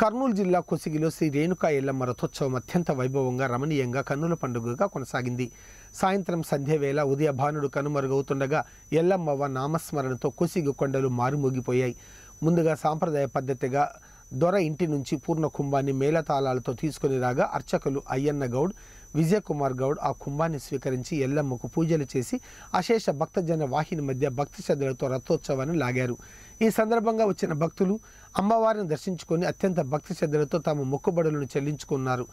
కర్నూలు జిల్లా కొసిగిలో శ్రీ రేణుకా ఎల్లమ్మ రథోత్సవం అత్యంత వైభవంగా రమణీయంగా కన్నుల పండుగగా కొనసాగింది సాయంత్రం సంధ్యవేళ ఉదయ భానుడు కనుమరుగవుతుండగా ఎల్లమ్మవ్వ నామస్మరణతో కొసిగి కొండలు మారుమోగిపోయాయి ముందుగా సాంప్రదాయ పద్ధతిగా దొర ఇంటి నుంచి పూర్ణ కుంభాన్ని మేళతాళాలతో తీసుకుని రాగా అర్చకులు అయ్యన్న గౌడ్ విజయ్ కుమార్ గౌడ్ ఆ కుంభాన్ని స్వీకరించి ఎల్లమ్మకు పూజలు చేసి అశేష భక్తజన వాహిని మధ్య భక్తి శ్రద్ధలతో రథోత్సవాన్ని లాగారు ఈ సందర్భంగా వచ్చిన భక్తులు అమ్మవారిని దర్శించుకొని అత్యంత భక్తి శ్రద్ధలతో తమ మొక్కుబడులను చెల్లించుకున్నారు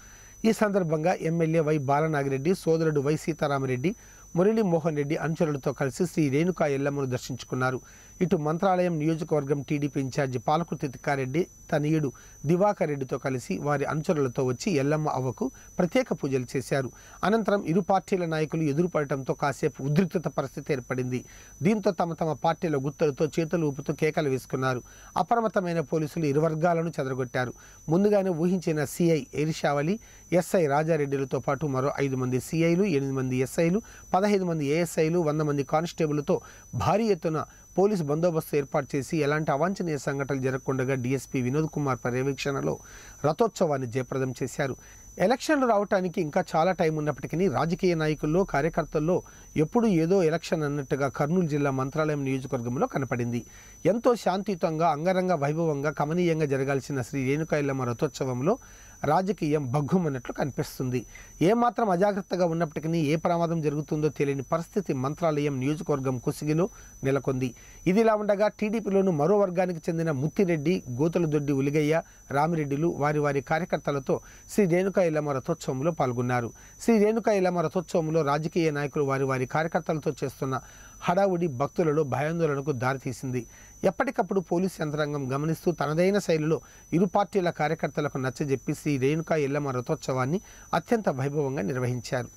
ఈ సందర్భంగా ఎమ్మెల్యే వై బాలనాగిరెడ్డి సోదరుడు వై సీతారామరెడ్డి మురళీమోహన్ రెడ్డి అనుచరులతో కలిసి శ్రీ రేణుకా ఎల్లమ్మను దర్శించుకున్నారు ఇటు మంత్రాలయం నియోజకవర్గం టీడీపీ ఇన్ఛార్జి పాలకుర్తి తిక్కారెడ్డి తనయుడు దివాకర్ రెడ్డితో కలిసి వారి అనుచరులతో వచ్చి ఎల్లమ్మ అవ్వకు ప్రత్యేక పూజలు చేశారు అనంతరం ఇరు పార్టీల నాయకులు ఎదురుపడటంతో కాసేపు ఉద్రిక్తత పరిస్థితి ఏర్పడింది దీంతో తమ తమ పార్టీల గుర్తులతో చేతులు ఊపుతూ కేకలు వేసుకున్నారు అప్రమత్తమైన పోలీసులు ఇరు వర్గాలను చెదరగొట్టారు ముందుగానే ఊహించిన సిఐ ఎరిషావళి ఎస్ఐ రాజారెడ్డిలతో పాటు మరో ఐదు మంది సిఐలు ఎనిమిది మంది ఎస్ఐలు పదహైదు మంది ఏఎస్ఐలు వంద మంది కానిస్టేబుల్తో భారీ ఎత్తున పోలీసు బందోబస్తు ఏర్పాటు చేసి ఎలాంటి అవాంఛనీయ సంఘటనలు జరగకుండా డిఎస్పీ వినోద్ కుమార్ పర్యవేక్షణలో రథోత్సవాన్ని జయప్రదం చేశారు ఎలక్షన్లు రావడానికి ఇంకా చాలా టైం ఉన్నప్పటికీ రాజకీయ నాయకుల్లో కార్యకర్తల్లో ఎప్పుడు ఏదో ఎలక్షన్ అన్నట్టుగా కర్నూలు జిల్లా మంత్రాలయం నియోజకవర్గంలో కనపడింది ఎంతో శాంతియుతంగా అంగరంగ వైభవంగా కమనీయంగా జరగాల్సిన శ్రీ రేణుకాయలమ్మ రథోత్సవంలో రాజకీయం భగ్గుమన్నట్లు కనిపిస్తుంది ఏమాత్రం అజాగ్రత్తగా ఉన్నప్పటికీ ఏ ప్రమాదం జరుగుతుందో తెలియని పరిస్థితి మంత్రాలయం నియోజకవర్గం కుసిగిలో నెలకొంది ఇదిలా ఉండగా టీడీపీలోను మరో వర్గానికి చెందిన ముత్తిరెడ్డి గోతుల దొడ్డి ఉలిగయ్య రామిరెడ్డిలు వారి వారి కార్యకర్తలతో శ్రీ రేణుకా ఇల్లమ్మ రథోత్సవంలో పాల్గొన్నారు శ్రీ రేణుకా ఇల్లమ్మ రథోత్సవంలో రాజకీయ నాయకులు వారి వారి కార్యకర్తలతో చేస్తున్న హడావుడి భక్తులలో భయాందోళనకు దారితీసింది ఎప్పటికప్పుడు పోలీసు యంత్రాంగం గమనిస్తూ తనదైన శైలిలో ఇరు పార్టీల కార్యకర్తలకు నచ్చజెప్పి శ్రీ రేణుకా ఎల్లమ్మ రథోత్సవాన్ని అత్యంత వైభవంగా నిర్వహించారు